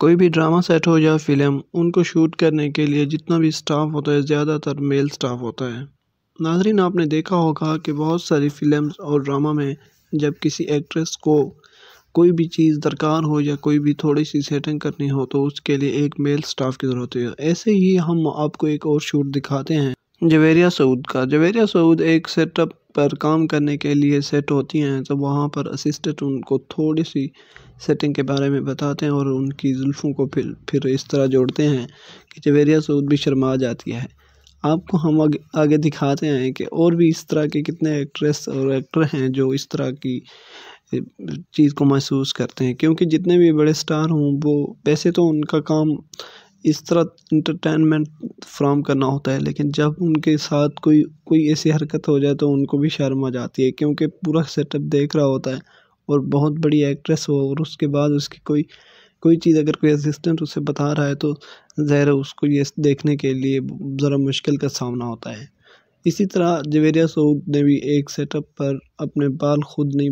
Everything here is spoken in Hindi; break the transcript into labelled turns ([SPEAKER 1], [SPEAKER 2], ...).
[SPEAKER 1] कोई भी ड्रामा सेट हो या फ़िल्म उनको शूट करने के लिए जितना भी स्टाफ होता है ज़्यादातर मेल स्टाफ होता है नाजरीन आपने देखा होगा कि बहुत सारी फ़िल्म और ड्रामा में जब किसी एक्ट्रेस को कोई भी चीज़ दरकार हो या कोई भी थोड़ी सी सेटिंग करनी हो तो उसके लिए एक मेल स्टाफ की ज़रूरत होती है ऐसे ही हम आपको एक और शूट दिखाते हैं जवेरिया सऊद का जवेरिया सऊद एक सेटअप पर काम करने के लिए सेट होती हैं तो वहाँ पर असिस्टेंट उनको थोड़ी सी सेटिंग के बारे में बताते हैं और उनकी जुल्फ़ों को फिर फिर इस तरह जोड़ते हैं कि जवेरिया सऊद भी शर्मा जाती है आपको हम आगे, आगे दिखाते हैं कि और भी इस तरह के कितने एक्ट्रेस और एक्टर हैं जो इस तरह की चीज़ को महसूस करते हैं क्योंकि जितने भी बड़े स्टार हों वो वैसे तो उनका काम इस तरह इंटरटेनमेंट फ्राम करना होता है लेकिन जब उनके साथ कोई कोई ऐसी हरकत हो जाए तो उनको भी शर्म आ जाती है क्योंकि पूरा सेटअप देख रहा होता है और बहुत बड़ी एक्ट्रेस हो और उसके बाद उसकी कोई कोई चीज़ अगर कोई असिस्टेंट उसे बता रहा है तो ज़ाहिर उसको ये देखने के लिए ज़रा मुश्किल का सामना होता है इसी तरह जवेरिया सऊद ने भी एक सेटअप पर अपने बाल खुद नहीं